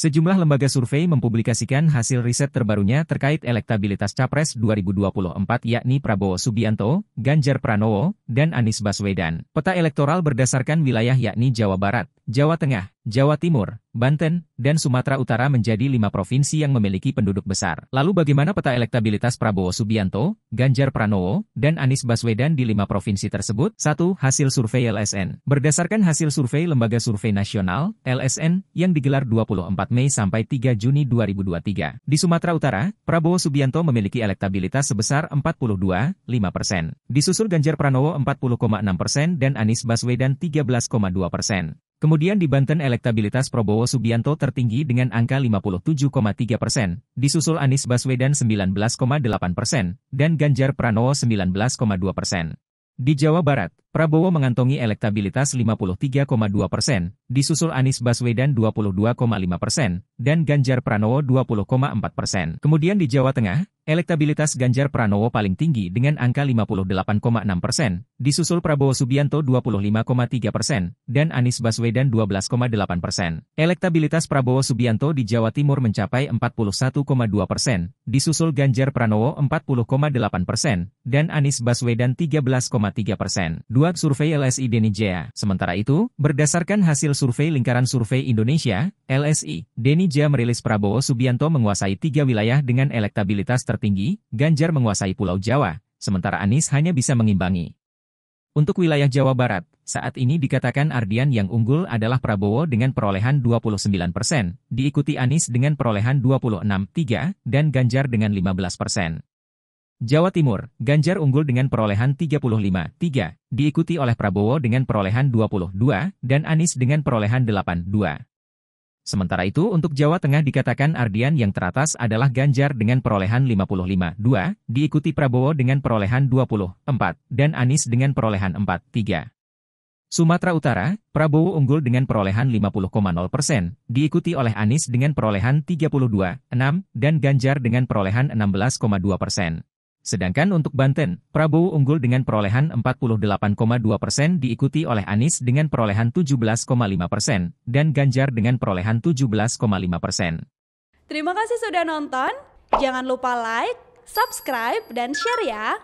Sejumlah lembaga survei mempublikasikan hasil riset terbarunya terkait elektabilitas Capres 2024 yakni Prabowo Subianto, Ganjar Pranowo, dan Anies Baswedan. Peta elektoral berdasarkan wilayah yakni Jawa Barat, Jawa Tengah, Jawa Timur, Banten, dan Sumatera Utara menjadi lima provinsi yang memiliki penduduk besar. Lalu bagaimana peta elektabilitas Prabowo Subianto, Ganjar Pranowo, dan Anies Baswedan di lima provinsi tersebut? 1. Hasil survei LSN Berdasarkan hasil survei Lembaga Survei Nasional, LSN, yang digelar 24 Mei sampai 3 Juni 2023. Di Sumatera Utara, Prabowo Subianto memiliki elektabilitas sebesar 42,5 persen. Disusul Ganjar Pranowo 40,6 persen dan Anies Baswedan 13,2 persen. Kemudian di Banten elektabilitas Prabowo Subianto tertinggi dengan angka 57,3 persen, disusul Anies Baswedan 19,8 persen, dan Ganjar Pranowo 19,2 persen. Di Jawa Barat, Prabowo mengantongi elektabilitas 53,2 persen, disusul Anies Baswedan 22,5 persen, dan Ganjar Pranowo 20,4 persen. Kemudian di Jawa Tengah, Elektabilitas Ganjar Pranowo paling tinggi dengan angka 58,6 persen, disusul Prabowo Subianto 25,3 persen, dan Anies Baswedan 12,8 persen. Elektabilitas Prabowo Subianto di Jawa Timur mencapai 41,2 persen, disusul Ganjar Pranowo 40,8 persen, dan Anies Baswedan 13,3 persen. Dua survei LSI Denijaya. Sementara itu, berdasarkan hasil survei Lingkaran Survei Indonesia, LSI, Denny Ja merilis Prabowo Subianto menguasai tiga wilayah dengan elektabilitas tertinggi, Ganjar menguasai Pulau Jawa, sementara Anies hanya bisa mengimbangi. Untuk wilayah Jawa Barat, saat ini dikatakan Ardian yang unggul adalah Prabowo dengan perolehan 29 persen, diikuti Anies dengan perolehan 26,3 dan Ganjar dengan 15 persen. Jawa Timur, Ganjar unggul dengan perolehan 35,3, diikuti oleh Prabowo dengan perolehan 22 dan Anies dengan perolehan 8,2. Sementara itu untuk Jawa Tengah dikatakan Ardian yang teratas adalah Ganjar dengan perolehan 55,2, diikuti Prabowo dengan perolehan 24, dan Anies dengan perolehan 43. Sumatera Utara, Prabowo unggul dengan perolehan 50,0 persen, diikuti oleh Anies dengan perolehan 32,6, dan Ganjar dengan perolehan 16,2 persen. Sedangkan untuk Banten, Prabowo unggul dengan perolehan 48,2 persen diikuti oleh Anies dengan perolehan 17,5 persen, dan Ganjar dengan perolehan 17,5 persen. Terima kasih sudah nonton, jangan lupa like, subscribe, dan share ya!